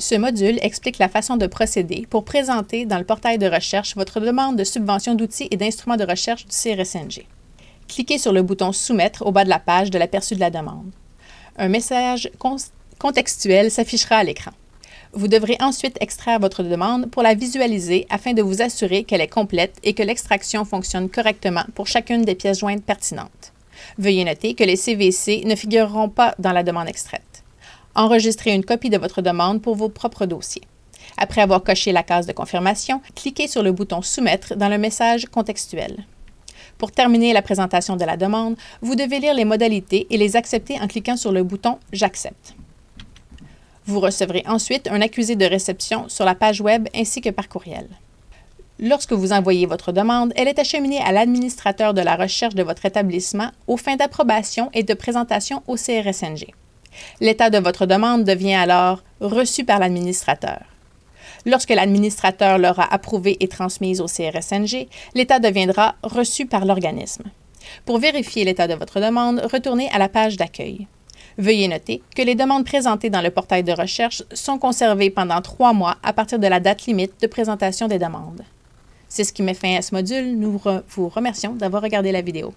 Ce module explique la façon de procéder pour présenter dans le portail de recherche votre demande de subvention d'outils et d'instruments de recherche du CRSNG. Cliquez sur le bouton Soumettre au bas de la page de l'aperçu de la demande. Un message contextuel s'affichera à l'écran. Vous devrez ensuite extraire votre demande pour la visualiser afin de vous assurer qu'elle est complète et que l'extraction fonctionne correctement pour chacune des pièces jointes pertinentes. Veuillez noter que les CVC ne figureront pas dans la demande extraite enregistrez une copie de votre demande pour vos propres dossiers. Après avoir coché la case de confirmation, cliquez sur le bouton Soumettre dans le message contextuel. Pour terminer la présentation de la demande, vous devez lire les modalités et les accepter en cliquant sur le bouton J'accepte. Vous recevrez ensuite un accusé de réception sur la page Web ainsi que par courriel. Lorsque vous envoyez votre demande, elle est acheminée à l'administrateur de la recherche de votre établissement aux fins d'approbation et de présentation au CRSNG. L'état de votre demande devient alors reçu par l'administrateur. Lorsque l'administrateur l'aura approuvé et transmise au CRSNG, l'état deviendra reçu par l'organisme. Pour vérifier l'état de votre demande, retournez à la page d'accueil. Veuillez noter que les demandes présentées dans le portail de recherche sont conservées pendant trois mois à partir de la date limite de présentation des demandes. C'est ce qui met fin à ce module. Nous vous remercions d'avoir regardé la vidéo.